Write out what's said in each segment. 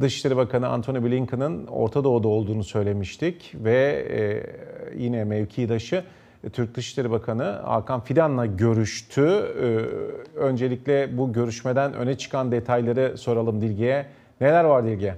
Dışişleri Bakanı Antony Blinken'ın Orta Doğu'da olduğunu söylemiştik ve e, yine mevkidaşı e, Türk Dışişleri Bakanı Hakan Fidan'la görüştü. E, öncelikle bu görüşmeden öne çıkan detayları soralım Dilge'ye. Neler var Dilge?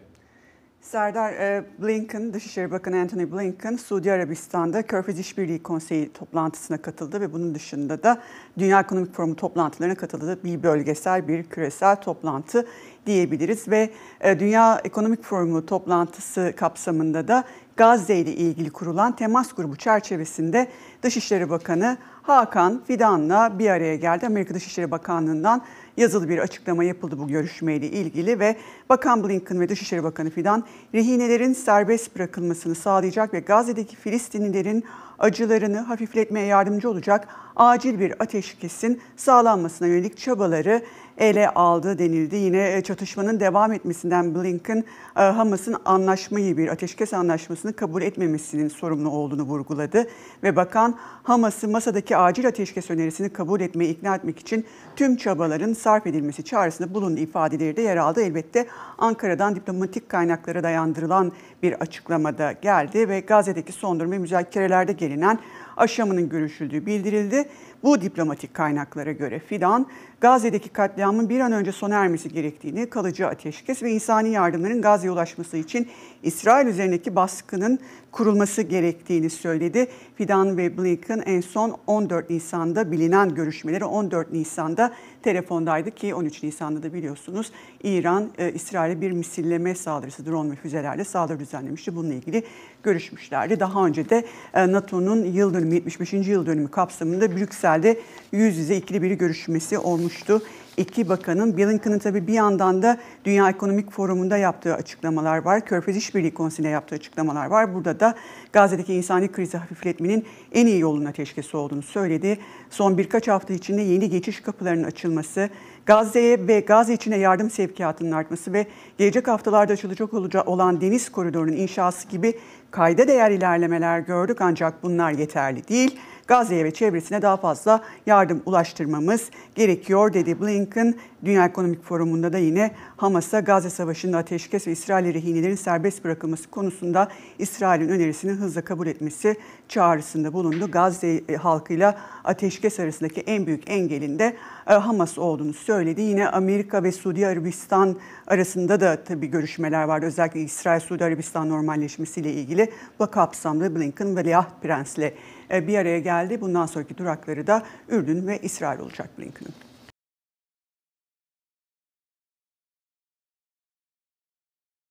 Serdar e, Blinken, Dışişleri Bakanı Anthony Blinken, Suudi Arabistan'da Körfez İşbirliği Konseyi toplantısına katıldı ve bunun dışında da Dünya Ekonomik Forumu toplantılarına katıldı. Bir bölgesel, bir küresel toplantı diyebiliriz ve e, Dünya Ekonomik Forumu toplantısı kapsamında da Gazze ile ilgili kurulan temas grubu çerçevesinde Dışişleri Bakanı Hakan Fidan'la bir araya geldi. Amerika Dışişleri Bakanlığı'ndan yazılı bir açıklama yapıldı bu görüşmeyle ilgili ve Bakan Blinken ve Dışişleri Bakanı Fidan rehinelerin serbest bırakılmasını sağlayacak ve Gazze'deki Filistinlilerin acılarını hafifletmeye yardımcı olacak acil bir ateşkesin sağlanmasına yönelik çabaları ele aldı denildi. Yine e, çatışmanın devam etmesinden Blinken, e, Hamas'ın anlaşmayı bir ateşkes anlaşmasını kabul etmemesinin sorumlu olduğunu vurguladı. Ve bakan Hamas'ı masadaki acil ateşkes önerisini kabul etmeye ikna etmek için tüm çabaların sarf edilmesi çağrısında bulunduğu ifadeleri de yer aldı. Elbette Ankara'dan diplomatik kaynaklara dayandırılan bir açıklamada geldi ve Gazze'deki son durum ve müzakerelerde gelinen aşamının görüşüldüğü bildirildi. Bu diplomatik kaynaklara göre Fidan, Gazze'deki katliam katliamın bir an önce sona ermesi gerektiğini, kalıcı ateşkes ve insani yardımların Gazze'ye ulaşması için İsrail üzerindeki baskının kurulması gerektiğini söyledi. Fidan ve Blinken en son 14 Nisan'da bilinen görüşmeleri 14 Nisan'da telefondaydı ki 13 Nisan'da da biliyorsunuz İran e, İsrail'e bir misilleme saldırısı drone ve füzelerle saldırı düzenlemişti. Bununla ilgili görüşmüşlerdi. Daha önce de e, NATO'nun yıl dönümü 75. yıl dönümü kapsamında Brüksel'de yüz yüze ikili bir görüşmesi olmuştu İki bakanın. Blinken'ın tabii bir yandan da Dünya Ekonomik Forumu'nda yaptığı açıklamalar var. Körfez İşbirliği Konseyi'ne yaptığı açıklamalar var. Burada da Gazze'deki insani krizi hafifletmenin en iyi yoluna ateşkesi olduğunu söyledi. Son birkaç hafta içinde yeni geçiş kapılarının açılması açılması, Gazze'ye ve Gazze içine yardım sevkiyatının artması ve gelecek haftalarda açılacak olacak olan deniz koridorunun inşası gibi kayda değer ilerlemeler gördük ancak bunlar yeterli değil. Gazze'ye ve çevresine daha fazla yardım ulaştırmamız gerekiyor dedi Blinken Dünya Ekonomik Forumu'nda da yine Hamas'a Gazze Savaşı'nda ateşkes ve İsrail rehinelerin serbest bırakılması konusunda İsrail'in önerisini hızla kabul etmesi çağrısında bulundu. Gazze e, halkıyla ateşkes arasındaki en büyük engelin de e, Hamas olduğunu söyledi. Yine Amerika ve Suudi Arabistan arasında da tabii görüşmeler vardı. Özellikle İsrail-Suudi Arabistan normalleşmesiyle ilgili bu kapsamda Blinken ve Leah Prens'le e, bir araya geldi. Bundan sonraki durakları da Ürdün ve İsrail olacak Blinken'ın.